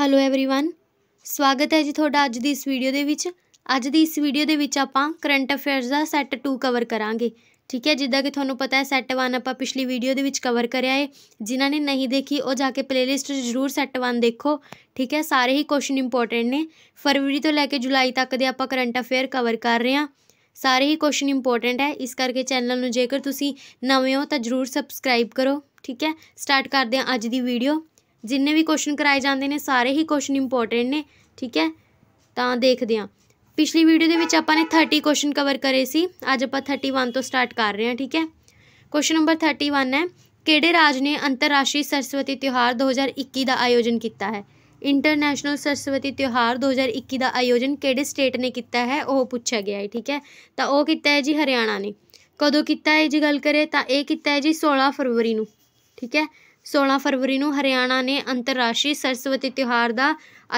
hello everyone ਸਵਾਗਤ ਹੈ ਜੀ ਤੁਹਾਡਾ ਅੱਜ ਦੀ ਇਸ ਵੀਡੀਓ ਦੇ ਵਿੱਚ ਅੱਜ ਦੀ ਇਸ ਵੀਡੀਓ ਦੇ ਵਿੱਚ ਆਪਾਂ ਕਰੰਟ ਅਫੇਅਰਸ ਦਾ ਸੈੱਟ 2 ਕਵਰ ਕਰਾਂਗੇ ਠੀਕ ਹੈ ਜਿੱਦਾਂ ਕਿ ਤੁਹਾਨੂੰ ਪਤਾ ਹੈ ਸੈੱਟ 1 ਆਪਾਂ ਪਿਛਲੀ ਵੀਡੀਓ ਦੇ ਵਿੱਚ ਕਵਰ ਕਰਿਆ ਹੈ ਜਿਨ੍ਹਾਂ ਨੇ ਨਹੀਂ ਦੇਖੀ ਉਹ ਜਾ ਕੇ ਪਲੇਲਿਸਟ ਜ਼ਰੂਰ ਸੈੱਟ 1 ਦੇਖੋ ਠੀਕ ਹੈ ਸਾਰੇ ਹੀ ਕੁਐਸਚਨ ਇੰਪੋਰਟੈਂਟ ਨੇ ਫਰਵਰੀ ਤੋਂ ਲੈ ਕੇ ਜੁਲਾਈ ਤੱਕ ਦੇ ਆਪਾਂ ਕਰੰਟ ਅਫੇਅਰ ਕਵਰ ਕਰ ਰਹੇ ਹਾਂ ਸਾਰੇ ਹੀ ਕੁਐਸਚਨ ਇੰਪੋਰਟੈਂਟ ਹੈ ਇਸ ਕਰਕੇ ਚੈਨਲ ਨੂੰ ਜੇਕਰ ਤੁਸੀਂ ਨਵੇਂ ਹੋ ਤਾਂ ਜਰੂਰ ਸਬਸਕ੍ਰਾਈਬ ਕਰੋ ਠੀਕ ਹੈ ਸਟਾਰਟ ਕਰਦੇ ਹਾਂ ਅੱਜ ਦੀ ਵੀਡੀਓ ਜਿੰਨੇ ਵੀ ਕੁਐਸਚਨ ਕਰਾਏ ਜਾਂਦੇ ਨੇ ਸਾਰੇ ਹੀ ਕੁਐਸਚਨ ਇੰਪੋਰਟੈਂਟ ਨੇ ਠੀਕ ਹੈ ਤਾਂ ਦੇਖਦੇ ਹਾਂ ਪਿਛਲੀ ਵੀਡੀਓ ਦੇ ਵਿੱਚ ਆਪਾਂ ਨੇ 30 ਕੁਐਸਚਨ ਕਵਰ ਕਰੇ ਸੀ ਅੱਜ ਆਪਾਂ 31 ਤੋਂ ਸਟਾਰਟ ਕਰ ਰਹੇ ਹਾਂ ਠੀਕ ਹੈ ਕੁਐਸਚਨ ਨੰਬਰ 31 ਹੈ ਕਿਹੜੇ ਰਾਜ ਨੇ ਅੰਤਰਰਾਸ਼ਟਰੀ ਸਰਸਵਤੀ ਤਿਉਹਾਰ 2021 ਦਾ ਆਯੋਜਨ ਕੀਤਾ ਹੈ ਇੰਟਰਨੈਸ਼ਨਲ ਸਰਸਵਤੀ ਤਿਉਹਾਰ 2021 ਦਾ ਆਯੋਜਨ ਕਿਹੜੇ ਸਟੇਟ ਨੇ ਕੀਤਾ ਹੈ ਉਹ ਪੁੱਛਿਆ ਗਿਆ ਹੈ ਠੀਕ ਹੈ ਤਾਂ ਉਹ ਕੀਤਾ ਹੈ ਜੀ ਹਰਿਆਣਾ ਨੇ ਕਦੋਂ ਕੀਤਾ ਹੈ ਜੀ ਗੱਲ ਕਰੇ ਤਾਂ ਇਹ ਕੀਤਾ ਹੈ ਜੀ 16 ਫਰਵਰੀ ਨੂੰ ਠੀਕ ਹੈ 16 ਫਰਵਰੀ ਨੂੰ ਹਰਿਆਣਾ ਨੇ ਅੰਤਰਰਾਸ਼ਟਰੀ ਸਰਸਵਤੀ ਤਿਉਹਾਰ ਦਾ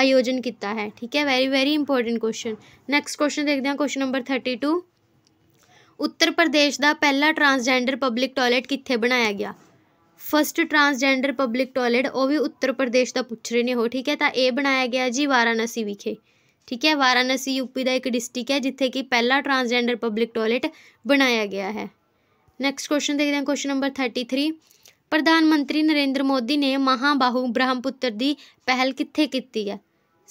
ਆਯੋਜਨ ਕੀਤਾ ਹੈ ਠੀਕ ਹੈ very very important question next question ਦੇਖਦੇ ਹਾਂ ਕੁਐਸਚਨ ਨੰਬਰ 32 ਉੱਤਰ ਪ੍ਰਦੇਸ਼ ਦਾ ਪਹਿਲਾ ਟਰਾਂਸਜੈਂਡਰ ਪਬਲਿਕ ਟਾਇਲਟ ਕਿੱਥੇ ਬਣਾਇਆ ਗਿਆ ਫਸਟ ਟਰਾਂਸਜੈਂਡਰ ਪਬਲਿਕ ਟਾਇਲਟ ਉਹ ਵੀ ਉੱਤਰ ਪ੍ਰਦੇਸ਼ ਦਾ ਪੁੱਛ ਰਹੇ ਨੇ ਹੋ ਠੀਕ ਹੈ ਤਾਂ ਇਹ ਬਣਾਇਆ ਗਿਆ ਜੀ ਵਾਰਾਨਸੀ ਵਿਖੇ ਠੀਕ ਹੈ ਵਾਰਾਨਸੀ ਯੂਪੀ ਦਾ ਇੱਕ ਡਿਸਟ੍ਰਿਕਟ ਹੈ ਜਿੱਥੇ ਕਿ ਪਹਿਲਾ ਟਰਾਂਸਜੈਂਡਰ ਪਬਲਿਕ ਟਾਇਲਟ ਬਣਾਇਆ ਗਿਆ ਹੈ ਨੈਕਸਟ ਕੁਐਸਚਨ ਦੇਖਦੇ ਹਾਂ ਕੁਐਸਚਨ ਨੰਬਰ 33 ਪ੍ਰਧਾਨ ਮੰਤਰੀ ਨਰਿੰਦਰ ਮੋਦੀ ਨੇ ਮਹਾਬਾਹੂ ਬ੍ਰਹਮਪੁੱਤਰ ਦੀ ਪਹਿਲ ਕਿੱਥੇ ਕੀਤੀ ਹੈ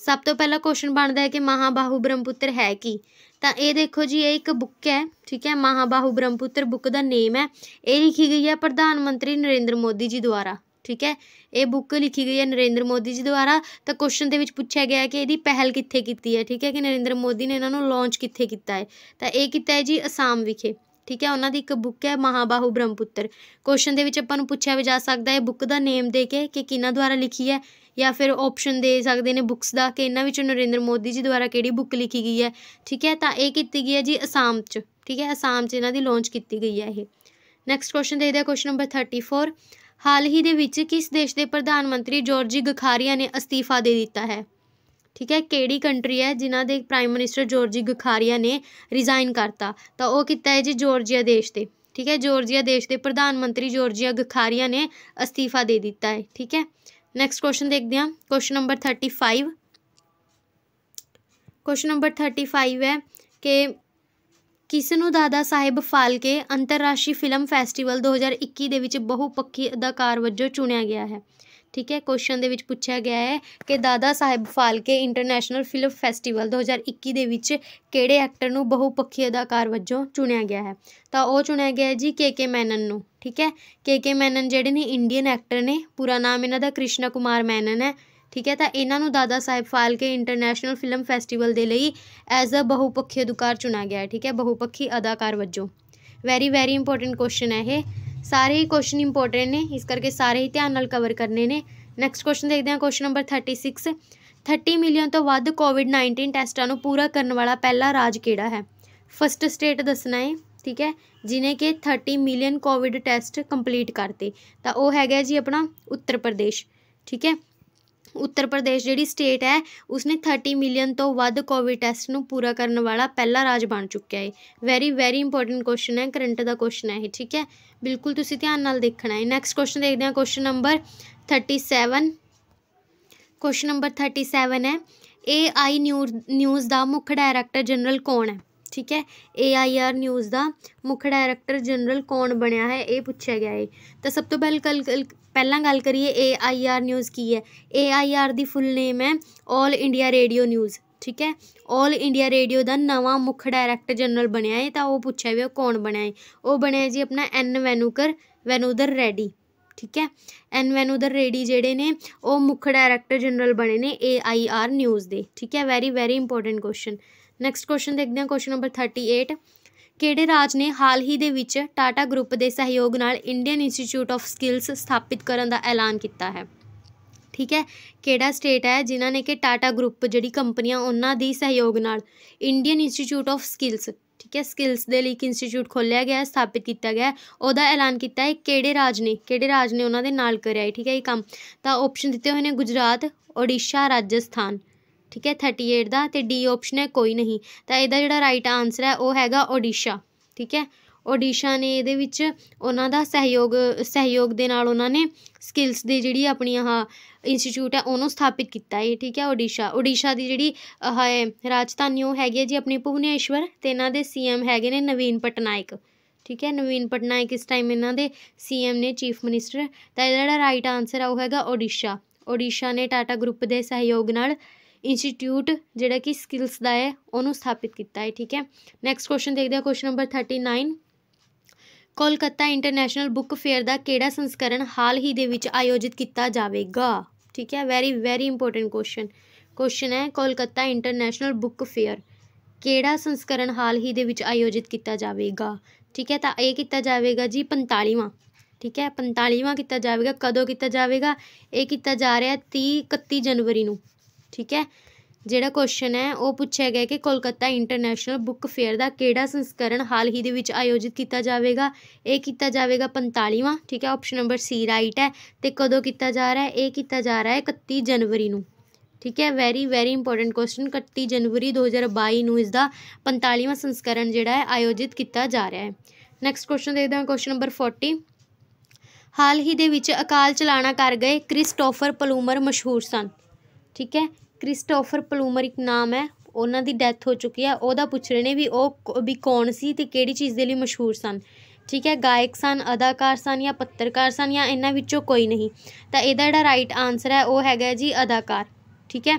ਸਭ ਤੋਂ ਪਹਿਲਾ ਕੁਐਸਚਨ ਬਣਦਾ ਹੈ ਕਿ ਮਹਾਬਾਹੂ ਬ੍ਰਹਮਪੁੱਤਰ ਹੈ ਕੀ ਤਾਂ ਇਹ ਦੇਖੋ ਜੀ ਇਹ ਇੱਕ ਬੁੱਕ ਹੈ ਠੀਕ ਹੈ ਮਹਾਬਾਹੂ ਬ੍ਰਹਮਪੁੱਤਰ ਬੁੱਕ ਦਾ ਨੇਮ ਹੈ ਇਹ ਲਿਖੀ ਗਈ ਹੈ ਪ੍ਰਧਾਨ ਮੰਤਰੀ ਨਰਿੰਦਰ ਮੋਦੀ ਜੀ ਦੁਆਰਾ ਠੀਕ ਹੈ ਇਹ ਬੁੱਕ ਲਿਖੀ ਗਈ ਹੈ ਨਰਿੰਦਰ ਮੋਦੀ ਜੀ ਦੁਆਰਾ ਤਾਂ ਕੁਐਸਚਨ ਦੇ ਵਿੱਚ ਪੁੱਛਿਆ ਗਿਆ ਕਿ ਇਹਦੀ ਪਹਿਲ ਕਿੱਥੇ ਕੀਤੀ ਹੈ ਠੀਕ ਹੈ ਕਿ ਨਰਿੰਦਰ ਮੋਦੀ ਨੇ ਇਹਨਾਂ ਨੂੰ ਲਾਂਚ ਕਿੱਥੇ ਕੀਤਾ ਹੈ ਤਾਂ ਇਹ ਕੀਤਾ ਹੈ ਜੀ ਅਸਾਮ ਵਿਖੇ ਠੀਕ ਹੈ ਉਹਨਾਂ ਦੀ ਇੱਕ ਬੁੱਕ ਹੈ ਮਹਾਬਾਹੂ ਬ੍ਰਹਮਪੁੱਤਰ ਕੁਐਸਚਨ ਦੇ ਵਿੱਚ ਆਪਾਂ ਨੂੰ ਪੁੱਛਿਆ ਵੀ ਜਾ ਸਕਦਾ ਹੈ ਬੁੱਕ ਦਾ ਨੇਮ ਦੇ ਕੇ ਕਿ ਕਿਹਨਾਂ ਦੁਆਰਾ ਲਿਖੀ ਹੈ ਜਾਂ ਫਿਰ ਆਪਸ਼ਨ ਦੇ ਸਕਦੇ ਨੇ ਬੁੱਕਸ ਦਾ ਕਿ ਇਹਨਾਂ ਵਿੱਚੋਂ ਨਰਿੰਦਰ ਮੋਦੀ ਜੀ ਦੁਆਰਾ ਕਿਹੜੀ ਬੁੱਕ ਲਿਖੀ ਗਈ ਹੈ ਠੀਕ ਹੈ ਤਾਂ ਇਹ ਕੀਤੀ ਗਈ ਹੈ ਜੀ ਅਸਾਮ 'ਚ ਠੀਕ ਹੈ ਅਸਾਮ 'ਚ ਇਹਨਾਂ ਦੀ ਲਾਂਚ ਕੀਤੀ ਗਈ ਹੈ ਇਹ ਨੈਕਸਟ ਕੁਐਸਚਨ ਦੇ ਦਿਆ ਕੁਐਸਚਨ ਨੰਬਰ 34 ਹਾਲ ਹੀ ਦੇ ਵਿੱਚ ਕਿਸ ਦੇਸ਼ ਦੇ ਪ੍ਰਧਾਨ ਮੰਤਰੀ ਜੋਰਜੀ ਗਖਾਰੀਆ ਨੇ ਅਸਤੀਫਾ ਦੇ ਦਿੱਤਾ ਹੈ ਠੀਕ ਹੈ ਕਿਹੜੀ ਕੰਟਰੀ ਹੈ ਜਿਨ੍ਹਾਂ ਦੇ ਪ੍ਰਾਈਮ ਮਿਨਿਸਟਰ ਜੋਰਜੀ ਗਖਾਰੀਆ ਨੇ ਰਿਜ਼ਾਈਨ ਕਰਤਾ ਤਾਂ ਉਹ ਕੀਤਾ ਹੈ ਜੀ ਜੋਰਜੀਆ ਦੇਸ਼ ਦੇ ਠੀਕ ਹੈ ਜੋਰਜੀਆ ਦੇਸ਼ ਦੇ ਪ੍ਰਧਾਨ ਮੰਤਰੀ ਜੋਰਜੀਆ ਗਖਾਰੀਆ ਨੇ ਅਸਤੀਫਾ ਦੇ ਦਿੱਤਾ ਹੈ ਠੀਕ ਹੈ ਨੈਕਸਟ ਕੁਐਸਚਨ ਦੇਖਦੇ ਹਾਂ ਕੁਐਸਚਨ ਨੰਬਰ 35 ਕੁਐਸਚਨ ਨੰਬਰ 35 ਹੈ ਕਿ ਕਿਸ ਨੂੰ ਦਾਦਾ ਸਾਹਿਬ ਫਾਲਕੇ ਅੰਤਰਰਾਸ਼ਟਰੀ ਫਿਲਮ ਫੈਸਟੀਵਲ 2021 ਦੇ ਵਿੱਚ ਬਹੁਪੱਖੀ ਅਦਾਕਾਰ ਵਜੋਂ ਚੁਣਿਆ ਗਿਆ ਹੈ ਠੀਕ ਹੈ ਕੁਐਸਚਨ ਦੇ ਵਿੱਚ ਪੁੱਛਿਆ ਗਿਆ ਹੈ ਕਿ Dada Saheb Phalke international film festival 2021 ਦੇ ਵਿੱਚ ਕਿਹੜੇ ਐਕਟਰ ਨੂੰ ਬਹੁਪੱਖੀ ਅਦਾਕਾਰ ਵਜੋਂ ਚੁਣਿਆ ਗਿਆ ਹੈ ਤਾਂ ਉਹ ਚੁਣਿਆ ਗਿਆ ਹੈ ਜੀ ਕੇ ਕੇ ਮੈਨਨ ਨੂੰ ਠੀਕ ਹੈ ਕੇ ਕੇ ਮੈਨਨ ਜਿਹੜੇ ਨੇ ਇੰਡੀਅਨ ਐਕਟਰ ਨੇ ਪੂਰਾ ਨਾਮ ਇਹਨਾਂ ਦਾ ਕ੍ਰਿਸ਼ਨਾ ਕੁਮਾਰ ਮੈਨਨ ਹੈ ਠੀਕ ਹੈ ਤਾਂ ਇਹਨਾਂ ਨੂੰ Dada Saheb Phalke international film festival ਦੇ ਲਈ ਐਜ਼ ਅ ਬਹੁਪੱਖੀ ਅਧਿਕਾਰ ਚੁਣਾ ਗਿਆ ਹੈ ਠੀਕ ਹੈ ਬਹੁਪੱਖੀ ਅਦਾਕਾਰ ਵਜੋਂ ਵੈਰੀ ਵੈਰੀ ਇੰਪੋਰਟੈਂਟ ਕੁਐਸਚਨ ਹੈ ਇਹ ਸਾਰੇ ਹੀ ਕੁਐਸਚਨ ਇੰਪੋਰਟੈਂਟ ਨੇ ਇਸ ਕਰਕੇ ਸਾਰੇ ਹੀ ਧਿਆਨ ਨਾਲ ਕਵਰ ਕਰਨੇ ਨੇ ਨੈਕਸਟ ਕੁਐਸਚਨ ਦੇਖਦੇ ਹਾਂ ਕੁਐਸਚਨ ਨੰਬਰ 36 30 ਮਿਲੀਅਨ ਤੋਂ ਵੱਧ ਕੋਵਿਡ-19 ਟੈਸਟਾਂ ਨੂੰ ਪੂਰਾ ਕਰਨ ਵਾਲਾ ਪਹਿਲਾ ਰਾਜ ਕਿਹੜਾ ਹੈ ਫਸਟ ਸਟੇਟ ਦੱਸਣਾ ਹੈ ਠੀਕ ਹੈ ਜਿਨੇ ਕਿ 30 ਮਿਲੀਅਨ ਕੋਵਿਡ ਟੈਸਟ ਕੰਪਲੀਟ ਕਰਤੇ ਤਾਂ ਉਹ ਹੈਗਾ ਜੀ ਆਪਣਾ ਉੱਤਰ ਪ੍ਰਦੇਸ਼ ਠੀਕ ਹੈ ਉੱਤਰ ਪ੍ਰਦੇਸ਼ ਜਿਹੜੀ ਸਟੇਟ ਹੈ ਉਸਨੇ 30 ਮਿਲੀਅਨ ਤੋਂ ਵੱਧ ਕੋਵਿਡ ਟੈਸਟ ਨੂੰ ਪੂਰਾ ਕਰਨ ਵਾਲਾ ਪਹਿਲਾ ਰਾਜ ਬਣ ਚੁੱਕਿਆ ਹੈ ਵੈਰੀ ਵੈਰੀ ਇੰਪੋਰਟੈਂਟ ਕੁਐਸਚਨ ਹੈ ਕਰੰਟ ਦਾ ਕੁਐਸਚਨ ਹੈ ਇਹ ਠੀਕ ਹੈ ਬਿਲਕੁਲ ਤੁਸੀਂ ਧਿਆਨ ਨਾਲ ਦੇਖਣਾ ਹੈ ਨੈਕਸਟ ਕੁਐਸਚਨ ਦੇਖਦੇ ਹਾਂ ਕੁਐਸਚਨ ਨੰਬਰ 37 ਕੁਐਸਚਨ ਨੰਬਰ 37 ਹੈ AI ਨਿਊਜ਼ ਦਾ ਮੁੱਖ ਡਾਇਰੈਕਟਰ ਜਨਰਲ ਕੌਣ ਹੈ ਠੀਕ ਹੈ AIR ਨਿਊਜ਼ ਦਾ ਮੁੱਖ ਡਾਇਰੈਕਟਰ ਜਨਰਲ ਕੌਣ ਬਣਿਆ ਹੈ ਇਹ ਪੁੱਛਿਆ ਗਿਆ ਹੈ ਤਾਂ ਸਭ ਤੋਂ ਪਹਿਲ ਕੱਲ ਪਹਿਲਾਂ ਗੱਲ ਕਰੀਏ AIR ਨਿਊਜ਼ ਕੀ ਹੈ AIR ਦੀ ਫੁੱਲ ਨੇਮ ਹੈ 올 ਇੰਡੀਆ ਰੇਡੀਓ ਨਿਊਜ਼ ਠੀਕ ਹੈ 올 ਇੰਡੀਆ ਰੇਡੀਓ ਦਾ ਨਵਾਂ ਮੁੱਖ ਡਾਇਰੈਕਟਰ ਜਨਰਲ ਬਣਿਆ ਹੈ ਤਾਂ ਉਹ ਪੁੱਛਿਆ ਵੀ ਉਹ ਕੌਣ ਬਣਿਆ ਹੈ ਉਹ ਬਣਿਆ ਜੀ ਆਪਣਾ ਐਨ ਵੈਨੂਕਰ ਵੈਨੂਦਰ ਰੈਡੀ ਠੀਕ ਹੈ ਐਨ ਵੈਨੂਦਰ ਰੈਡੀ ਜਿਹੜੇ ਨੇ ਉਹ ਮੁੱਖ ਡਾਇਰੈਕਟਰ ਜਨਰਲ ਬਣੇ ਨੇ AIR ਨਿਊਜ਼ ਦੇ ਠੀਕ ਹੈ very very important question next question ਦੇਖਦੇ ਹਾਂ ਕੁਐਸਚਨ ਨੰਬਰ 38 ਕਿਹੜੇ ਰਾਜ ਨੇ ਹਾਲ ਹੀ ਦੇ ਵਿੱਚ ਟਾਟਾ ਗਰੁੱਪ ਦੇ ਸਹਿਯੋਗ ਨਾਲ ਇੰਡੀਅਨ ਇੰਸਟੀਚਿਊਟ ਆਫ ਸਕਿੱਲਸ ਸਥਾਪਿਤ ਕਰਨ ਦਾ ਐਲਾਨ ਕੀਤਾ ਹੈ ਠੀਕ ਹੈ ਕਿਹੜਾ ਸਟੇਟ ਹੈ ਜਿਨ੍ਹਾਂ ਨੇ ਕਿ ਟਾਟਾ ਗਰੁੱਪ ਜਿਹੜੀ ਕੰਪਨੀਆਂ ਉਹਨਾਂ ਦੀ ਸਹਿਯੋਗ ਨਾਲ ਇੰਡੀਅਨ ਇੰਸਟੀਚਿਊਟ ਆਫ ਸਕਿੱਲਸ ਠੀਕ ਹੈ ਸਕਿੱਲਸ ਦੇ ਲਈ ਇੱਕ ਇੰਸਟੀਚਿਊਟ ਖੋਲ੍ਹਿਆ ਗਿਆ ਸਥਾਪਿਤ ਕੀਤਾ ਗਿਆ ਉਹਦਾ ਐਲਾਨ ਕੀਤਾ ਹੈ ਕਿਹੜੇ ਰਾਜ ਨੇ ਕਿਹੜੇ ਰਾਜ ਨੇ ਉਹਨਾਂ ਦੇ ਨਾਲ ਕਰਿਆ ਠੀਕ ਹੈ ਇਹ ਕੰਮ ਤਾਂ ਆਪਸ਼ਨ ਦਿੱਤੇ ਹੋਏ ਨੇ ਗੁਜਰਾਤ ਓਡੀਸ਼ਾ ਰਾਜਸਥਾਨ ਠੀਕ ਹੈ 38 ਦਾ ਤੇ ਡੀ ਆਪਸ਼ਨ ਹੈ ਕੋਈ ਨਹੀਂ ਤਾਂ ਇਹਦਾ ਜਿਹੜਾ ਰਾਈਟ ਆਨਸਰ ਹੈ ਉਹ ਹੈਗਾ ਓਡੀਸ਼ਾ ਠੀਕ ਹੈ ਓਡੀਸ਼ਾ ਨੇ ਇਹਦੇ ਵਿੱਚ ਉਹਨਾਂ ਦਾ ਸਹਿਯੋਗ ਸਹਿਯੋਗ ਦੇ ਨਾਲ ਉਹਨਾਂ ਨੇ ਸਕਿੱਲਸ ਦੀ ਜਿਹੜੀ ਆਪਣੀ ਆਹ ਇੰਸਟੀਚਿਊਟ ਹੈ ਉਹਨੂੰ ਸਥਾਪਿਤ ਕੀਤਾ ਹੈ ਠੀਕ ਹੈ ਓਡੀਸ਼ਾ ਓਡੀਸ਼ਾ ਦੀ ਜਿਹੜੀ ਹੈ ਰਾਜਧਾਨੀ ਉਹ ਹੈਗੀ ਹੈ ਜੀ ਆਪਣੀ ਭੁਵਨੇਸ਼ਵਰ ਤੇ ਇਹਨਾਂ ਦੇ ਸੀਐਮ ਹੈਗੇ ਨੇ ਨਵੀਨ ਪਟਨਾਇਕ ਠੀਕ ਹੈ ਨਵੀਨ ਪਟਨਾਇਕ ਇਸ ਟਾਈਮ ਇਹਨਾਂ ਦੇ ਸੀਐਮ ਨੇ ਚੀਫ ਮਿਨਿਸਟਰ ਤਾਂ ਇਹਦਾ ਜਿਹੜਾ ਰਾਈਟ ਆਨਸਰ ਆ ਉਹ ਹੈਗਾ ਓਡੀਸ਼ਾ ਓਡੀਸ਼ਾ ਨੇ ਟਾਟਾ ਗਰੁੱਪ ਦੇ ਸਹਿਯੋਗ ਨਾਲ ਇੰਸਟੀਚਿਊਟ ਜਿਹੜਾ ਕਿ ਸਕਿੱਲਸ ਦਾ ਹੈ ਉਹਨੂੰ ਸਥਾਪਿਤ ਕੀਤਾ ਹੈ ਠੀਕ ਹੈ ਨੈਕਸਟ ਕੁਐਸਚਨ ਦੇਖਦੇ ਹਾਂ question number 39 Kolkata international book fair ਦਾ ਕਿਹੜਾ ਸੰਸਕਰਣ ਹਾਲ ਹੀ ਦੇ ਵਿੱਚ ਆਯੋਜਿਤ ਕੀਤਾ ਜਾਵੇਗਾ ਠੀਕ ਹੈ very very important question question ਹੈ ਕੋਲਕਾਤਾ ਇੰਟਰਨੈਸ਼ਨਲ ਬੁੱਕ ਫੇਅਰ ਕਿਹੜਾ ਸੰਸਕਰਣ ਹਾਲ ਹੀ ਦੇ ਵਿੱਚ ਆਯੋਜਿਤ ਕੀਤਾ ਜਾਵੇਗਾ ਠੀਕ ਹੈ ਤਾਂ ਇਹ ਕੀਤਾ ਜਾਵੇਗਾ ਜੀ 45ਵਾਂ ਠੀਕ ਹੈ 45ਵਾਂ ਕੀਤਾ ਜਾਵੇਗਾ ਕਦੋਂ ਕੀਤਾ ਜਾਵੇਗਾ ਇਹ ਕੀਤਾ ਜਾ ਰਿਹਾ 30 31 ਜਨਵਰੀ ਨੂੰ ਠੀਕ ਹੈ ਜਿਹੜਾ ਕੁਐਸਚਨ ਹੈ ਉਹ ਪੁੱਛਿਆ ਗਿਆ ਕਿ ਕੋਲਕਾਤਾ ਇੰਟਰਨੈਸ਼ਨਲ ਬੁੱਕ ਫੇਅਰ ਦਾ ਕਿਹੜਾ ਸੰਸਕਰਣ ਹਾਲ ਹੀ ਦੇ ਵਿੱਚ ਆਯੋਜਿਤ ਕੀਤਾ ਜਾਵੇਗਾ ਇਹ ਕੀਤਾ ਜਾਵੇਗਾ 45ਵਾਂ ਠੀਕ ਹੈ ਆਪਸ਼ਨ ਨੰਬਰ ਸੀ ਰਾਈਟ ਹੈ ਤੇ ਕਦੋਂ ਕੀਤਾ ਜਾ ਰਿਹਾ ਹੈ ਇਹ ਕੀਤਾ ਜਾ ਰਿਹਾ ਹੈ 31 ਜਨਵਰੀ ਨੂੰ ਠੀਕ ਹੈ ਵੈਰੀ ਵੈਰੀ ਇੰਪੋਰਟੈਂਟ ਕੁਐਸਚਨ 31 ਜਨਵਰੀ 2022 ਨੂੰ ਇਸ ਦਾ 45ਵਾਂ ਸੰਸਕਰਣ ਜਿਹੜਾ ਹੈ ਆਯੋਜਿਤ ਕੀਤਾ ਜਾ ਰਿਹਾ ਹੈ ਨੈਕਸਟ ਕੁਐਸਚਨ ਦੇਖਦੇ ਹਾਂ ਕੁਐਸਚਨ ਨੰਬਰ 40 ਹਾਲ ਹੀ ਦੇ ਵਿੱਚ ਅਕਾਲ ਚਲਾਣਾ ਕਰ ਗਏ ਕ੍ਰਿਸਟੋਫਰ ਪਲੂਮਰ ਮਸ਼ਹੂਰ ਸਨ ਠੀਕ ਹੈ ਕ੍ਰਿਸਟੋਫਰ ਪਲੂਮਰ ਇੱਕ ਨਾਮ ਹੈ ਉਹਨਾਂ ਦੀ ਡੈਥ ਹੋ ਚੁੱਕੀ ਹੈ ਉਹਦਾ ਪੁੱਛ ਰਹੇ ਨੇ ਵੀ ਉਹ ਵੀ ਕੌਣ ਸੀ ਤੇ ਕਿਹੜੀ ਚੀਜ਼ ਦੇ ਲਈ ਮਸ਼ਹੂਰ ਸਨ ਠੀਕ ਹੈ ਗਾਇਕ ਸਨ ਅਦਾਕਾਰ ਸਨ ਜਾਂ ਪੱਤਰਕਾਰ ਸਨ ਜਾਂ ਇਹਨਾਂ ਵਿੱਚੋਂ ਕੋਈ ਨਹੀਂ ਤਾਂ ਇਹਦਾ ਜਿਹੜਾ ਰਾਈਟ ਆਨਸਰ ਹੈ ਉਹ ਹੈਗਾ ਜੀ ਅਦਾਕਾਰ ਠੀਕ ਹੈ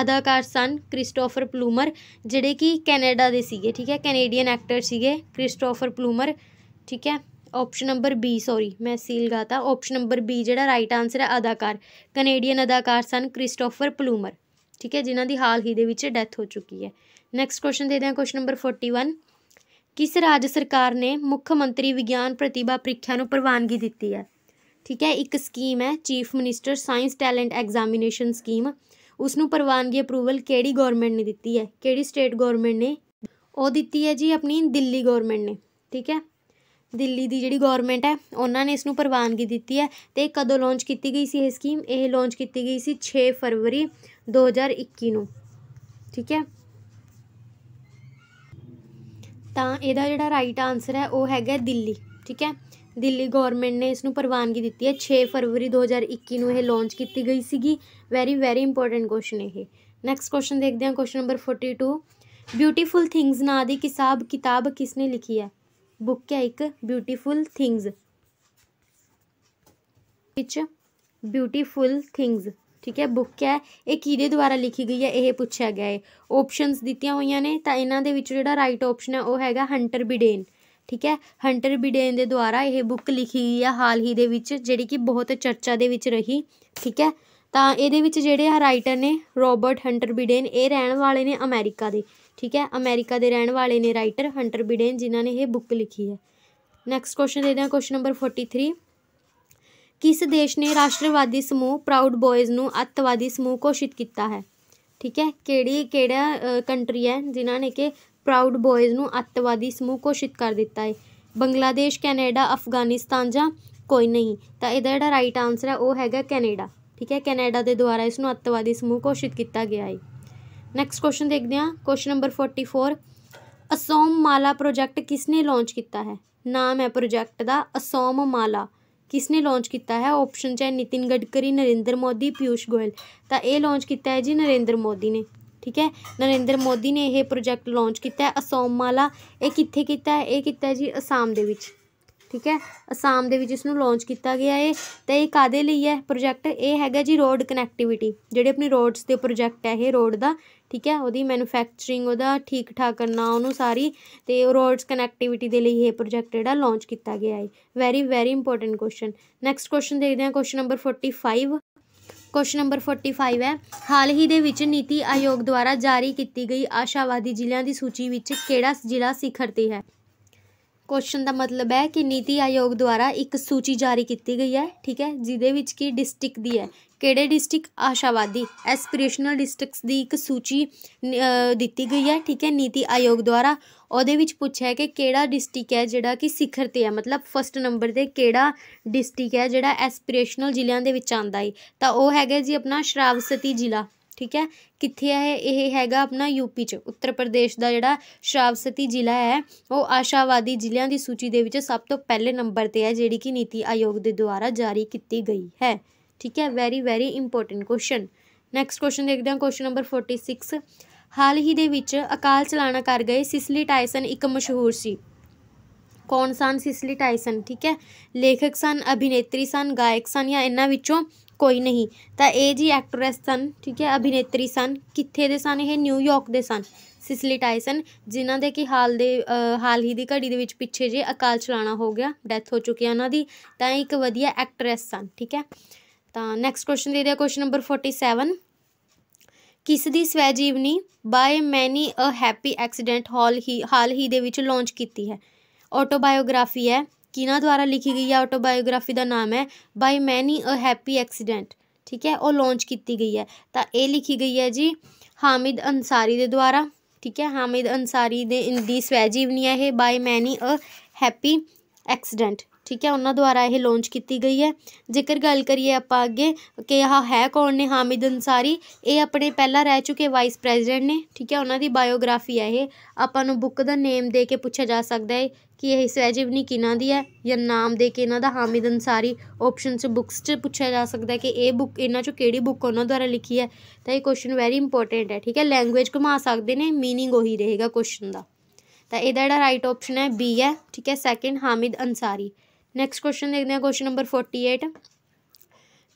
ਅਦਾਕਾਰ ਸਨ ਕ੍ਰਿਸਟੋਫਰ ਪਲੂਮਰ ਜਿਹੜੇ ਕਿ ਕੈਨੇਡਾ ਦੇ ਸੀਗੇ ਠੀਕ ਹੈ ਕੈਨੇਡੀਅਨ ਐਕਟਰ ਸੀਗੇ ਕ੍ਰਿਸਟੋਫਰ ਪਲੂਮਰ ਠੀਕ ਹੈ ਆਪਸ਼ਨ ਨੰਬਰ ਬੀ ਸੌਰੀ ਮੈਂ ਸੀ ਲਗਾਤਾ ਆਪਸ਼ਨ ਨੰਬਰ ਬੀ ਜਿਹੜਾ ਰਾਈਟ ਆਨਸਰ ਹੈ ਅਦਾਕਾਰ ਕੈਨੇਡੀਅਨ ਅਦਾਕਾਰ ਸਨ ਕ੍ਰਿਸਟੋਫਰ ਪਲੂਮਰ ਠੀਕ ਹੈ ਜਿਨ੍ਹਾਂ ਦੀ ਹਾਲ ਹੀ ਦੇ ਵਿੱਚ ਡੈਥ ਹੋ ਚੁੱਕੀ ਹੈ ਨੈਕਸਟ ਕੁਐਸਚਨ ਦੇ ਦਿਆਂ ਕੁਐਸਚਨ ਨੰਬਰ 41 ਕਿਸ ਰਾਜ ਸਰਕਾਰ ਨੇ ਮੁੱਖ ਮੰਤਰੀ ਵਿਗਿਆਨ ਪ੍ਰਤਿਭਾ ਪ੍ਰੀਖਿਆ ਨੂੰ ਪ੍ਰਵਾਨਗੀ ਦਿੱਤੀ ਹੈ ਠੀਕ ਹੈ ਇੱਕ ਸਕੀਮ ਹੈ chief minister science talent examination scheme ਉਸ ਨੂੰ ਪ੍ਰਵਾਨਗੀ ਅਪਰੂਵਲ ਕਿਹੜੀ ਗਵਰਨਮੈਂਟ ਨੇ ਦਿੱਤੀ ਹੈ ਕਿਹੜੀ ਸਟੇਟ ਗਵਰਨਮੈਂਟ ਨੇ ਉਹ ਦਿੱਤੀ ਹੈ ਜੀ ਆਪਣੀ ਦਿੱਲੀ ਗਵਰਨਮੈਂਟ ਨੇ ਠੀਕ ਹੈ ਦਿੱਲੀ ਦੀ ਜਿਹੜੀ ਗਵਰਨਮੈਂਟ ਹੈ ਉਹਨਾਂ ਨੇ ਇਸ ਨੂੰ ਪ੍ਰਵਾਨਗੀ ਦਿੱਤੀ ਹੈ ਤੇ ਕਦੋਂ ਲਾਂਚ ਕੀਤੀ ਗਈ ਸੀ ਇਹ ਸਕੀਮ ਇਹ ਲਾਂਚ ਕੀਤੀ ਗਈ ਸੀ 6 ਫਰਵਰੀ 2021 ਨੂੰ ਠੀਕ ਹੈ ਤਾਂ ਇਹਦਾ ਜਿਹੜਾ ਰਾਈਟ ਆਨਸਰ ਹੈ ਉਹ ਹੈਗਾ ਦਿੱਲੀ ਠੀਕ ਹੈ ਦਿੱਲੀ ਗਵਰਨਮੈਂਟ ਨੇ ਇਸ ਨੂੰ ਪ੍ਰਵਾਨਗੀ ਦਿੱਤੀ ਹੈ 6 ਫਰਵਰੀ 2021 ਨੂੰ ਇਹ ਲਾਂਚ ਕੀਤੀ ਗਈ ਸੀਗੀ ਵੈਰੀ ਵੈਰੀ ਇੰਪੋਰਟੈਂਟ ਕੁਐਸਚਨ ਇਹ ਨੈਕਸਟ ਕੁਐਸਚਨ ਦੇਖਦੇ ਹਾਂ ਕੁਐਸਚਨ ਨੰਬਰ 42 ਬਿਊਟੀਫੁਲ ਥਿੰਗਸ ਨਾਂ ਦੀ ਕਿਸਾਬ ਕਿਤਾਬ ਕਿਸ ਨੇ ਲਿਖੀ ਹੈ ਬੁੱਕ ਹੈ ਇੱਕ ਬਿਊਟੀਫੁਲ ਥਿੰਗਸ ਵਿੱਚ ਬਿਊਟੀਫੁਲ ਥਿੰਗਸ ਠੀਕ ਹੈ ਬੁੱਕ ਹੈ ਇਹ ਕਿਹਦੇ ਦੁਆਰਾ ਲਿਖੀ ਗਈ ਹੈ ਇਹ ਪੁੱਛਿਆ ਗਿਆ ਹੈ ਆਪਸ਼ਨਸ ਦਿੱਤੀਆਂ ਹੋਈਆਂ ਨੇ ਤਾਂ ਇਹਨਾਂ ਦੇ ਵਿੱਚ ਜਿਹੜਾ ਰਾਈਟ ਆਪਸ਼ਨ ਹੈ ਉਹ ਹੈਗਾ ਹੰਟਰ ਬਿਡੇਨ ਠੀਕ ਹੈ ਹੰਟਰ ਬਿਡੇਨ ਦੇ ਦੁਆਰਾ ਇਹ ਬੁੱਕ ਲਿਖੀ ਗਈ ਹੈ ਹਾਲ ਹੀ ਦੇ ਵਿੱਚ ਜਿਹੜੀ ਕਿ ਬਹੁਤ ਚਰਚਾ ਦੇ ਵਿੱਚ ਰਹੀ ਠੀਕ ਹੈ ਤਾਂ ਇਹਦੇ ਵਿੱਚ ਜਿਹੜੇ ਆ ਰਾਈਟਰ ਨੇ ਰੋਬਰਟ ਹੰਟਰ ਬਿਡੇਨ ਇਹ ਰਹਿਣ ਵਾਲੇ ਨੇ ਅਮਰੀਕਾ ਦੇ ਠੀਕ ਹੈ ਅਮਰੀਕਾ ਦੇ ਰਹਿਣ ਵਾਲੇ ਨੇ ਰਾਈਟਰ ਹੰਟਰ ਬਿਡੇਨ ਜਿਨ੍ਹਾਂ ਨੇ ਇਹ ਬੁੱਕ ਲਿਖੀ ਹੈ ਨੈਕਸਟ ਕੁਐਸਚਨ ਦੇ ਦਿਆਂ ਕੁਐਸਚਨ ਨੰਬਰ 43 ਕਿਸ ਦੇਸ਼ ਨੇ ਰਾਸ਼ਟਰਵਾਦੀ ਸਮੂਹ ਪ੍ਰਾਊਡ ਬॉयਜ਼ ਨੂੰ ਅੱਤਵਾਦੀ ਸਮੂਹ ਘੋਸ਼ਿਤ ਕੀਤਾ ਹੈ ਠੀਕ ਹੈ ਕਿਹੜੀ ਕਿਹੜਾ ਕੰਟਰੀ ਹੈ ਜਿਨ੍ਹਾਂ ਨੇ ਕਿ ਪ੍ਰਾਊਡ ਬॉयਜ਼ ਨੂੰ ਅੱਤਵਾਦੀ ਸਮੂਹ ਘੋਸ਼ਿਤ ਕਰ ਦਿੱਤਾ ਹੈ ਬੰਗਲਾਦੇਸ਼ ਕੈਨੇਡਾ ਅਫਗਾਨਿਸਤਾਨ ਜਾਂ ਕੋਈ ਨਹੀਂ ਤਾਂ ਇਹਦਾ ਜਿਹੜਾ ਰਾਈਟ ਆਨਸਰ ਹੈ ਉਹ ਹੈਗਾ ਕੈਨੇਡਾ ਠੀਕ ਹੈ ਕੈਨੇਡਾ ਦੇ ਦੁਆਰਾ ਇਸ ਨੂੰ ਅੱਤਵਾਦੀ ਸਮੂਹ ਘੋਸ਼ਿਤ ਕੀਤਾ ਗਿਆ ਹੈ ਨੈਕਸਟ ਕੁਐਸਚਨ ਦੇਖਦੇ ਹਾਂ ਕੁਐਸਚਨ ਨੰਬਰ 44 ਅਸੋਮ ਮਾਲਾ ਪ੍ਰੋਜੈਕਟ ਕਿਸ ਨੇ ਲਾਂਚ ਕੀਤਾ ਹੈ ਨਾਮ ਹੈ ਪ੍ਰੋਜੈਕਟ ਦਾ ਅਸੋਮ ਮਾਲਾ ਕਿਸ ਨੇ ਲਾਂਚ ਕੀਤਾ ਹੈ ਆਪਸ਼ਨ ਚ ਹੈ ਨਿਤਿਨ ਗਡਕਰੀ ਨਰਿੰਦਰ ਮੋਦੀ ਪਿਊਸ਼ ਗੋਇਲ ਤਾਂ ਇਹ ਲਾਂਚ ਕੀਤਾ ਹੈ ਜੀ ਨਰਿੰਦਰ ਮੋਦੀ ਨੇ ਠੀਕ ਹੈ ਨਰਿੰਦਰ ਮੋਦੀ ਨੇ ਇਹ ਪ੍ਰੋਜੈਕਟ ਲਾਂਚ ਕੀਤਾ ਹੈ ਅਸੋਮ ਮਾਲਾ ਇਹ ਕਿੱਥੇ ਕੀਤਾ ਹੈ ਇਹ ਕੀਤਾ ਹੈ ਜੀ ਅਸਾਮ ਦੇ ਵਿੱਚ ਠੀਕ ਹੈ ਅਸਾਮ ਦੇ ਵਿੱਚ ਇਸ ਨੂੰ ਲਾਂਚ ਕੀਤਾ ਗਿਆ ਹੈ ਤੇ ਇਹ ਕਾਦੇ ਲਈ ਹੈ ਪ੍ਰੋਜੈਕਟ ਇਹ ਹੈਗਾ ਜੀ ਰੋਡ ਕਨੈਕਟੀਵਿਟੀ ਜਿਹੜੇ ਆਪਣੇ ਰੋਡਸ ਦੇ ਪ੍ਰੋਜੈਕਟ ਹੈ ਇਹ ਰੋਡ ਦਾ ਠੀਕ ਹੈ ਉਹਦੀ ਮੈਨੂਫੈਕਚਰਿੰਗ ਉਹਦਾ ਠੀਕ ਠਾਕ ਕਰਨਾ ਉਹਨੂੰ ਸਾਰੀ ਤੇ ਰੋਡਸ ਕਨੈਕਟੀਵਿਟੀ ਦੇ ਲਈ ਇਹ ਪ੍ਰੋਜੈਕਟ ਜਿਹੜਾ ਲਾਂਚ ਕੀਤਾ ਗਿਆ ਹੈ very very important question next question ਦੇਖਦੇ ਹਾਂ ਕੁਐਸਚਨ ਨੰਬਰ 45 ਕੁਐਸਚਨ ਨੰਬਰ 45 ਹੈ ਹਾਲ ਹੀ ਦੇ ਵਿੱਚ ਨੀਤੀ ਆਯੋਗ ਦੁਆਰਾ ਜਾਰੀ ਕੀਤੀ ਗਈ ਆਸ਼ਾਵਾਦੀ ਜ਼ਿਲ੍ਹਿਆਂ ਦੀ ਸੂਚੀ ਵਿੱਚ ਕਿਹੜਾ ਜ਼ਿਲ੍ਹਾ ਸਿਖਰ ਤੇ ਹੈ ਕੁਐਸਚਨ ਦਾ ਮਤਲਬ ਹੈ ਕਿ ਨੀਤੀ ਆਯੋਗ ਦੁਆਰਾ ਇੱਕ ਸੂਚੀ ਜਾਰੀ ਕੀਤੀ ਗਈ ਹੈ ਠੀਕ ਹੈ ਜਿਹਦੇ ਵਿੱਚ ਕੀ ਡਿਸਟ੍ਰਿਕਟ ਦੀ ਹੈ ਕਿਹੜੇ ਡਿਸਟ੍ਰਿਕਟ ਆਸ਼ਾਵਾਦੀ ਐਸਪੀਰੇਸ਼ਨਲ ਡਿਸਟ੍ਰਿਕਟਸ ਦੀ ਇੱਕ ਸੂਚੀ ਦਿੱਤੀ ਗਈ ਹੈ ਠੀਕ ਹੈ ਨੀਤੀ ਆਯੋਗ ਦੁਆਰਾ ਉਹਦੇ ਵਿੱਚ ਪੁੱਛਿਆ ਹੈ ਕਿ ਕਿਹੜਾ ਡਿਸਟ੍ਰਿਕਟ ਹੈ ਜਿਹੜਾ ਕਿ ਸਿਖਰ ਤੇ ਹੈ ਮਤਲਬ ਫਸਟ ਨੰਬਰ ਤੇ ਕਿਹੜਾ ਡਿਸਟ੍ਰਿਕਟ ਹੈ ਜਿਹੜਾ ਐਸਪੀਰੇਸ਼ਨਲ ਜ਼ਿਲ੍ਹਿਆਂ ਦੇ ਵਿੱਚ ਆਉਂਦਾ ਹੈ ਤਾਂ ਉਹ ਹੈਗਾ ਜੀ ਆਪਣਾ ਸ਼ਰਾਵਸਤੀ ਜ਼ਿਲ੍ਹਾ ਠੀਕ ਹੈ ਕਿੱਥੇ ਹੈ ਇਹ ਹੈਗਾ ਆਪਣਾ ਯੂਪੀ 'ਚ ਉੱਤਰ ਪ੍ਰਦੇਸ਼ ਦਾ ਜਿਹੜਾ ਸ਼ਰਾਵਸਤੀ ਜ਼ਿਲ੍ਹਾ ਹੈ ਉਹ ਆਸ਼ਾਵਾਦੀ ਜ਼ਿਲ੍ਹਿਆਂ ਦੀ ਸੂਚੀ ਦੇ ਵਿੱਚ ਸਭ ਤੋਂ ਪਹਿਲੇ ਨੰਬਰ ਤੇ ਹੈ ਜਿਹੜੀ ਕਿ ਨੀਤੀ ਆਯੋਗ ਦੇ ਦੁਆਰਾ ਜਾਰੀ ਕੀਤੀ ਗਈ ਹੈ ਠੀਕ ਹੈ very very important question next question ਦੇਖਦੇ ਹਾਂ ਕੁਐਸਚਨ ਨੰਬਰ 46 ਹਾਲ ਹੀ ਦੇ ਵਿੱਚ ਅਕਾਲ ਚਲਾਣਾ ਕਰ ਗਏ ਸਿਸਲੀ ਟਾਈਸਨ ਇੱਕ ਮਸ਼ਹੂਰ ਸੀ ਕੌਣ ਸਨ ਸਿਸਲੀ ਟਾਈਸਨ ਠੀਕ ਹੈ ਲੇਖਕ ਸਨ ਅਭਿਨੇਤਰੀ ਸਨ ਗਾਇਕ ਸਨ ਜਾਂ ਇਹਨਾਂ ਵਿੱਚੋਂ ਕੋਈ ਨਹੀਂ ਤਾਂ ਇਹ ਜੀ ਐਕਟਰੈਸ ਸਨ ਠੀਕ ਹੈ ਅਭਿਨੇਤਰੀ ਸਨ ਕਿੱਥੇ ਦੇ ਸਨ ਇਹ ਨਿਊਯਾਰਕ ਦੇ ਸਨ ਸਿਸਲੀ ਟਾਈਸਨ ਜਿਨ੍ਹਾਂ ਦੇ ਕਿ ਹਾਲ ਦੇ ਹਾਲ ਹੀ ਦੀ ਘੜੀ ਦੇ ਵਿੱਚ ਪਿੱਛੇ ਜੇ ਅਕਾਲ ਚਲਾਣਾ ਹੋ ਗਿਆ ਡੈਥ ਹੋ ਚੁੱਕੀ ਹੈ ਉਹਨਾਂ ਦੀ ਤਾਂ ਇੱਕ ਵਧੀਆ ਐਕਟਰੈਸ ਸਨ ਠੀਕ ਹੈ ਤਾਂ ਨੈਕਸਟ ਕੁਐਸਚਨ ਦੇ ਦਿਆ ਕੁਐਸਚਨ ਨੰਬਰ 47 ਕਿਸ ਦੀ ਸਵੈ ਜੀਵਨੀ ਬਾਏ ਮੈਨੀ ਅ ਹੈਪੀ ਐਕਸੀਡੈਂਟ ਹਾਲ ਹੀ ਹਾਲ ਹੀ ਦੇ ਵਿੱਚ ਲਾਂਚ ਕੀਤੀ ਹੈ ਆਟੋਬਾਇਓਗ੍ਰਾਫੀ ਹੈ ਕਿਨਾਂ ਦੁਆਰਾ ਲਿਖੀ ਗਈ ਹੈ ਆਟੋਬਾਇਓਗ੍ਰਾਫੀ ਦਾ ਨਾਮ ਹੈ ਬਾਈ ਮੈਨੀ ਅ ਹੈਪੀ ਐਕਸੀਡੈਂਟ ਠੀਕ ਹੈ ਉਹ ਲਾਂਚ ਕੀਤੀ ਗਈ ਹੈ ਤਾਂ ਇਹ ਲਿਖੀ ਗਈ ਹੈ ਜੀ ਹਾਮਿਦ ਅਨਸਾਰੀ ਦੇ ਦੁਆਰਾ ਠੀਕ ਹੈ ਹਾਮਿਦ ਅਨਸਾਰੀ ਦੇ ਦੀ ਸਵੈਜੀਵਨੀ ਹੈ ਇਹ ਬਾਈ ਮੈਨੀ ਅ ਹੈਪੀ ਐਕਸੀਡੈਂਟ ਠੀਕ ਹੈ ਉਹਨਾਂ ਦੁਆਰਾ ਇਹ ਲਾਂਚ ਕੀਤੀ ਗਈ ਹੈ ਜੇਕਰ ਗੱਲ ਕਰੀਏ ਆਪਾਂ ਅੱਗੇ ਕਿ ਇਹ ਹੈ ਕੌਣ ਨੇ ਹਾਮਿਦ ਅंसारी ਇਹ ਆਪਣੇ ਪਹਿਲਾਂ ਰਹਿ ਚੁੱਕੇ ਵਾਈਸ ਪ੍ਰੈਜ਼ੀਡੈਂਟ ਨੇ ਠੀਕ ਹੈ ਉਹਨਾਂ ਦੀ ਬਾਇਓਗ੍ਰਾਫੀ ਹੈ ਇਹ ਆਪਾਂ ਨੂੰ ਬੁੱਕ ਦਾ ਨੇਮ ਦੇ ਕੇ ਪੁੱਛਿਆ ਜਾ ਸਕਦਾ ਹੈ ਕਿ ਇਹ ਸਹਿਜੀਵਨੀ ਕਿਨਾਂ ਦੀ ਹੈ ਜਾਂ ਨਾਮ ਦੇ ਕੇ ਇਹਨਾਂ ਦਾ ਹਾਮਿਦ ਅंसारी ਆਪਸ਼ਨ 'ਚ ਬੁੱਕਸ 'ਚ ਪੁੱਛਿਆ ਜਾ ਸਕਦਾ ਕਿ ਇਹ ਬੁੱਕ ਇਹਨਾਂ 'ਚੋਂ ਕਿਹੜੀ ਬੁੱਕ ਉਹਨਾਂ ਦੁਆਰਾ ਲਿਖੀ ਹੈ ਤਾਂ ਇਹ ਕੁਐਸਚਨ ਵੈਰੀ ਇੰਪੋਰਟੈਂਟ ਹੈ ਠੀਕ ਹੈ ਲੈਂਗੁਏਜ ਘੁਮਾ ਸਕਦੇ ਨੇ ਮੀਨਿੰਗ ਉਹੀ ਰਹੇਗਾ ਕੁਐਸਚਨ ਦਾ ਤਾਂ ਇਹਦਾ ਜਿਹੜਾ ਰਾਈਟ ਆਪਸ਼ਨ ਹੈ ਬੀ ਹੈ ਠੀਕ ਹੈ second Hamid Ansari next question ਦੇਖਦੇ ਹਾਂ ਕੁਐਸਚਨ ਨੰਬਰ 48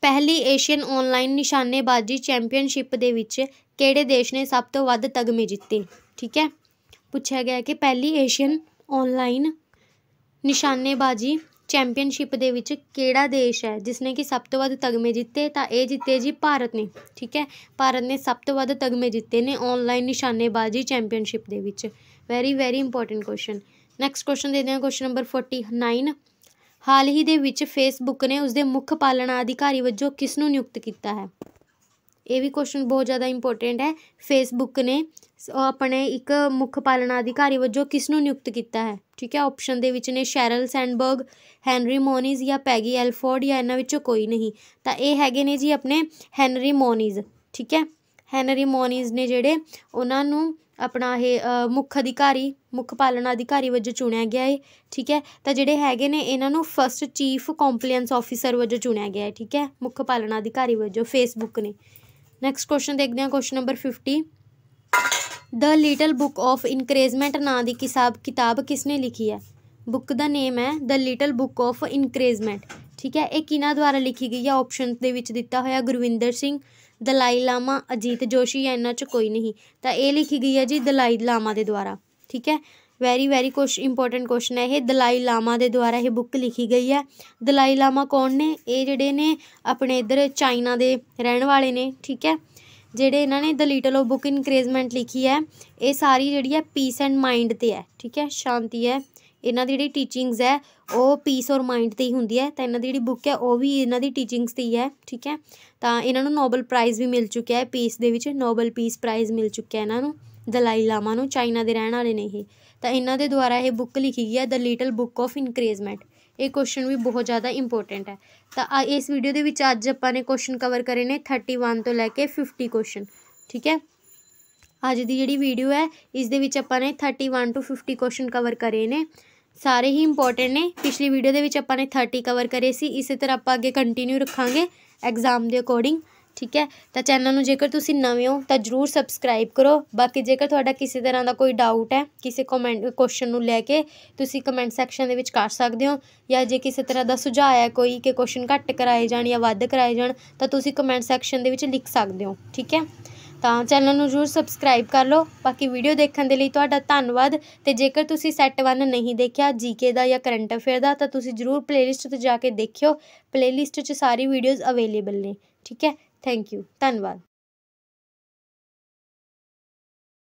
ਪਹਿਲੀ ਏਸ਼ੀਅਨ ਆਨਲਾਈਨ ਨਿਸ਼ਾਨੇਬਾਜ਼ੀ ਚੈਂਪੀਅਨਸ਼ਿਪ ਦੇ ਵਿੱਚ ਕਿਹੜੇ ਦੇਸ਼ ਨੇ ਸਭ ਤੋਂ ਵੱਧ ਤਗਮੇ ਜਿੱਤੇ ਠੀਕ ਹੈ ਪੁੱਛਿਆ ਗਿਆ ਕਿ ਪਹਿਲੀ ਏਸ਼ੀਅਨ ਆਨਲਾਈਨ ਨਿਸ਼ਾਨੇਬਾਜ਼ੀ ਚੈਂਪੀਅਨਸ਼ਿਪ ਦੇ ਵਿੱਚ ਕਿਹੜਾ ਦੇਸ਼ ਹੈ ਜਿਸ ਨੇ ਕਿ ਸਭ ਤੋਂ ਵੱਧ ਤਗਮੇ ਜਿੱਤੇ ਤਾਂ ਇਹ ਜਿੱਤੇ ਜੀ ਭਾਰਤ ਨੇ ਠੀਕ ਹੈ ਭਾਰਤ ਨੇ ਸਭ ਤੋਂ ਵੱਧ ਤਗਮੇ ਜਿੱਤੇ ਨੇ ਆਨਲਾਈਨ ਨਿਸ਼ਾਨੇਬਾਜ਼ੀ ਚੈਂਪੀਅਨਸ਼ਿਪ ਦੇ ਵਿੱਚ very very important question next question ਦੇ ਦਿਆਂ ਕੁਐਸਚਨ ਨੰਬਰ 49 ਹਾਲ ਹੀ ਦੇ ਵਿੱਚ ਫੇਸਬੁੱਕ ਨੇ ਉਸ ਦੇ ਮੁੱਖ ਪਾਲਣਾ ਅਧਿਕਾਰੀ ਵਜੋਂ ਕਿਸ ਨੂੰ ਨਿਯੁਕਤ ਕੀਤਾ ਹੈ ਇਹ ਵੀ ਕੁਐਸਚਨ ਬਹੁਤ ਜ਼ਿਆਦਾ ਇੰਪੋਰਟੈਂਟ ਹੈ ਫੇਸਬੁੱਕ ਨੇ ਆਪਣੇ ਇੱਕ ਮੁੱਖ ਪਾਲਣਾ ਅਧਿਕਾਰੀ ਵਜੋਂ ਕਿਸ ਨੂੰ ਨਿਯੁਕਤ ਕੀਤਾ ਹੈ ਠੀਕ ਹੈ ਆਪਸ਼ਨ ਦੇ ਵਿੱਚ ਨੇ ਸ਼ੈਰਲ ਸੈਂਡਬਰਗ ਹੈਨਰੀ ਮੋਨੀਜ਼ ਜਾਂ ਪੈਗੀ ਐਲਫੋਰਡ ਜਾਂ ਇਹਨਾਂ ਵਿੱਚੋਂ ਕੋਈ ਨਹੀਂ ਤਾਂ ਇਹ ਹੈਗੇ ਨੇ ਜੀ ਆਪਣੇ ਹੈਨਰੀ ਮੋਨੀਜ਼ ਠੀਕ ਹੈ ਹੈਨਰੀ ਮੋਨੀਜ਼ ਨੇ ਜਿਹੜੇ ਉਹਨਾਂ ਨੂੰ ਆਪਣਾ ਇਹ ਮੁੱਖ ਅਧਿਕਾਰੀ ਮੁੱਖ ਪਾਲਣਾ ਅਧਿਕਾਰੀ ਵਜੋਂ ਚੁਣਿਆ ਗਿਆ ਹੈ ਠੀਕ ਹੈ ਤਾਂ ਜਿਹੜੇ ਹੈਗੇ ਨੇ ਇਹਨਾਂ ਨੂੰ ਫਸਟ ਚੀਫ ਕੰਪਲੀਅੰਸ ਆਫੀਸਰ ਵਜੋਂ ਚੁਣਿਆ ਗਿਆ ਹੈ ਠੀਕ ਹੈ ਮੁੱਖ ਪਾਲਣਾ ਅਧਿਕਾਰੀ ਵਜੋਂ ਫੇਸਬੁੱਕ ਨੇ ਨੈਕਸਟ ਕੁਐਸਚਨ ਦੇਖਦੇ ਹਾਂ question number 50 the little book of encouragement ਨਾਂ ਦੀ ਕਿਸਾਬ ਕਿਤਾਬ ਕਿਸਨੇ ਲਿਖੀ ਹੈ ਬੁੱਕ ਦਾ ਨੇਮ ਹੈ the little book of encouragement ਠੀਕ ਹੈ ਇਹ ਕਿਨਾਂ ਦੁਆਰਾ ਲਿਖੀ ਗਈ ਹੈ ਆਪਸ਼ਨਸ ਦੇ ਵਿੱਚ ਦਿੱਤਾ ਹੋਇਆ ਗੁਰਵਿੰਦਰ ਸਿੰਘ ਦਲਾਈ ਲਾਮਾ ਅਜੀਤ ਜੋਸ਼ੀ ਹੈ ਇਹਨਾਂ 'ਚ ਕੋਈ ਨਹੀਂ ਤਾਂ ਇਹ ਲਿਖੀ ਗਈ ਹੈ ਜੀ ਦਲਾਈ ਲਾਮਾ ਦੇ ਦੁਆਰਾ ਠੀਕ ਹੈ ਵੈਰੀ ਵੈਰੀ ਕੁਸ਼ ਇੰਪੋਰਟੈਂਟ ਕੁਐਸਚਨ ਹੈ ਇਹ ਦਲਾਈ ਲਾਮਾ ਦੇ ਦੁਆਰਾ ਇਹ ਬੁੱਕ ਲਿਖੀ ਗਈ ਹੈ ਦਲਾਈ ਲਾਮਾ ਕੌਣ ਨੇ ਇਹ ਜਿਹੜੇ ਨੇ ਆਪਣੇ ਇਧਰ ਚਾਈਨਾ ਦੇ ਰਹਿਣ ਵਾਲੇ ਨੇ ਠੀਕ ਹੈ ਜਿਹੜੇ ਇਹਨਾਂ ਨੇ the little of book encouragement ਲਿਖੀ ਹੈ ਇਹ ਸਾਰੀ ਜਿਹੜੀ ਹੈ ਪੀਸ ਐਂਡ ਮਾਈਂਡ ਤੇ ਹੈ ਠੀਕ ਹੈ ਸ਼ਾਂਤੀ ਹੈ ਇਹਨਾਂ ਦੀ ਜਿਹੜੀ ਟੀਚਿੰਗਸ ਹੈ ਉਹ ਪੀਸ ਔਰ ਮਾਈਂਡ ਤੇ ਹੀ ਹੁੰਦੀ ਹੈ ਤਾਂ ਇਹਨਾਂ ਦੀ ਜਿਹੜੀ ਬੁੱਕ ਹੈ ਉਹ ਵੀ ਇਹਨਾਂ ਦੀ ਟੀਚਿੰਗਸ ਤੇ ਹੀ ਹੈ ਠੀਕ ਹੈ ਤਾਂ ਇਹਨਾਂ ਨੂੰ ਨੋਬਲ ਪ੍ਰਾਈਜ਼ ਵੀ ਮਿਲ ਚੁੱਕਿਆ ਹੈ ਪੀਸ ਦੇ ਵਿੱਚ ਨੋਬਲ ਪੀਸ ਪ੍ਰਾਈਜ਼ ਮਿਲ ਚੁੱਕਿਆ ਇਹਨਾਂ ਨੂੰ ਦਲਾਈ ਲਾਮਾ ਨੂੰ ਚਾਈਨਾ ਦੇ ਰਹਿਣ ਵਾਲੇ ਨੇ ਇਹ ਤਾਂ ਇਹਨਾਂ ਦੇ ਦੁਆਰਾ ਇਹ ਬੁੱਕ ਲਿਖੀ ਗਈ ਹੈ the little book of encouragement ਇਹ ਕੁਐਸਚਨ ਵੀ ਬਹੁਤ ਜ਼ਿਆਦਾ ਇੰਪੋਰਟੈਂਟ ਹੈ ਤਾਂ ਇਸ ਵੀਡੀਓ ਦੇ ਵਿੱਚ ਅੱਜ ਆਪਾਂ ਨੇ ਕੁਐਸਚਨ ਕਵਰ ਕਰੇ ਨੇ 31 ਤੋਂ ਲੈ ਕੇ 50 ਕੁਐਸਚਨ ਠੀਕ ਹੈ ਅੱਜ ਦੀ ਜਿਹੜੀ ਵੀਡੀਓ ਹੈ ਇਸ ਦੇ ਵਿੱਚ ਆਪਾਂ ਨੇ 31 ਤੋਂ 50 ਕੁਐਸਚਨ ਕਵਰ ਕਰੇ ਨੇ ਸਾਰੇ ਹੀ ਇੰਪੋਰਟੈਂਟ ਨੇ ਪਿਛਲੀ ਵੀਡੀਓ ਦੇ ਵਿੱਚ ਆਪਾਂ ਨੇ 30 ਕਵਰ ਕਰੇ ਸੀ ਇਸੇ ਤਰ੍ਹਾਂ ਆਪਾਂ ਅੱਗੇ ਕੰਟੀਨਿਊ ਰੱਖਾਂਗੇ ਐਗਜ਼ਾਮ ਦੇ ਅਕੋਰਡਿੰਗ ਠੀਕ ਹੈ ਤਾਂ ਚੈਨਲ ਨੂੰ ਜੇਕਰ ਤੁਸੀਂ ਨਵੇਂ ਹੋ ਤਾਂ ਜਰੂਰ ਸਬਸਕ੍ਰਾਈਬ ਕਰੋ ਬਾਕੀ ਜੇਕਰ ਤੁਹਾਡਾ ਕਿਸੇ ਤਰ੍ਹਾਂ ਦਾ ਕੋਈ ਡਾਊਟ ਹੈ ਕਿਸੇ ਕਮੈਂਟ ਕੁਐਸਚਨ ਨੂੰ ਲੈ ਕੇ ਤੁਸੀਂ ਕਮੈਂਟ ਸੈਕਸ਼ਨ ਦੇ ਵਿੱਚ ਕਰ ਸਕਦੇ ਹੋ ਜਾਂ ਜੇ ਕਿਸੇ ਤਰ੍ਹਾਂ ਦਾ ਸੁਝਾਅ ਹੈ ਕੋਈ ਕਿ ਕੁਐਸਚਨ ਘੱਟ ਕਰਾਏ ਜਾਣ ਜਾਂ ਵੱਧ ਕਰਾਏ ਜਾਣ ਤਾਂ ਤੁਸੀਂ ਕਮੈਂਟ ਸੈਕਸ਼ਨ ਦੇ ਵਿੱਚ ਲਿਖ ਸਕਦੇ ਹੋ ਠੀਕ ਹੈ ਤਾਂ ਚੈਨਲ ਨੂੰ ਜ਼ਰੂਰ ਸਬਸਕ੍ਰਾਈਬ ਕਰ ਲਓ ਬਾਕੀ ਵੀਡੀਓ ਦੇਖਣ ਦੇ ਲਈ ਤੁਹਾਡਾ ਧੰਨਵਾਦ ਤੇ ਜੇਕਰ ਤੁਸੀਂ ਸੈੱਟ 1 ਨਹੀਂ ਦੇਖਿਆ ਜੀਕੇ ਦਾ ਜਾਂ ਕਰੰਟ ਅਫੇਅਰ ਦਾ ਤਾਂ ਤੁਸੀਂ ਜ਼ਰੂਰ ਪਲੇਲਿਸਟ ਤੇ ਜਾ ਕੇ ਦੇਖਿਓ ਪਲੇਲਿਸਟ 'ਚ ਸਾਰੀ ਵੀਡੀਓਜ਼ ਅਵੇਲੇਬਲ ਨੇ ਠੀਕ ਹੈ ਥੈਂਕ ਯੂ ਧੰਨਵਾਦ